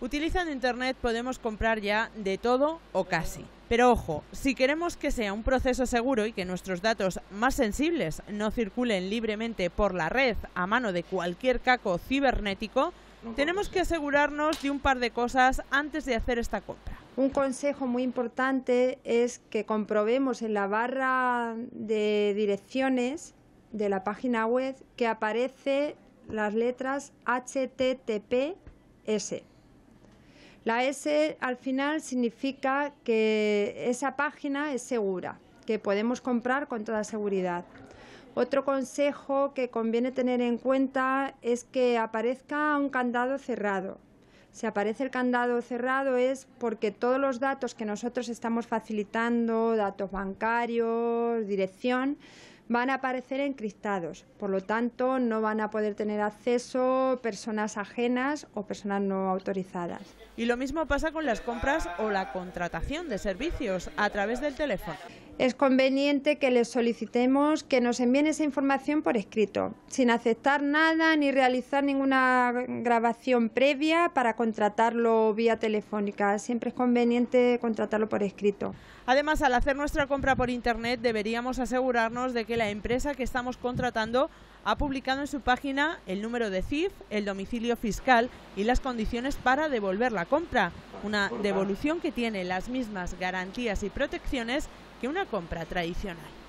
Utilizando Internet podemos comprar ya de todo o casi. Pero ojo, si queremos que sea un proceso seguro y que nuestros datos más sensibles no circulen libremente por la red a mano de cualquier caco cibernético, tenemos que asegurarnos de un par de cosas antes de hacer esta compra. Un consejo muy importante es que comprobemos en la barra de direcciones de la página web que aparecen las letras HTTPS. La S al final significa que esa página es segura, que podemos comprar con toda seguridad. Otro consejo que conviene tener en cuenta es que aparezca un candado cerrado. Si aparece el candado cerrado es porque todos los datos que nosotros estamos facilitando, datos bancarios, dirección, van a aparecer encriptados, por lo tanto no van a poder tener acceso personas ajenas o personas no autorizadas. Y lo mismo pasa con las compras o la contratación de servicios a través del teléfono. Es conveniente que les solicitemos que nos envíen esa información por escrito, sin aceptar nada ni realizar ninguna grabación previa para contratarlo vía telefónica. Siempre es conveniente contratarlo por escrito. Además, al hacer nuestra compra por Internet deberíamos asegurarnos de que la empresa que estamos contratando ha publicado en su página el número de CIF, el domicilio fiscal y las condiciones para devolver la compra una devolución que tiene las mismas garantías y protecciones que una compra tradicional.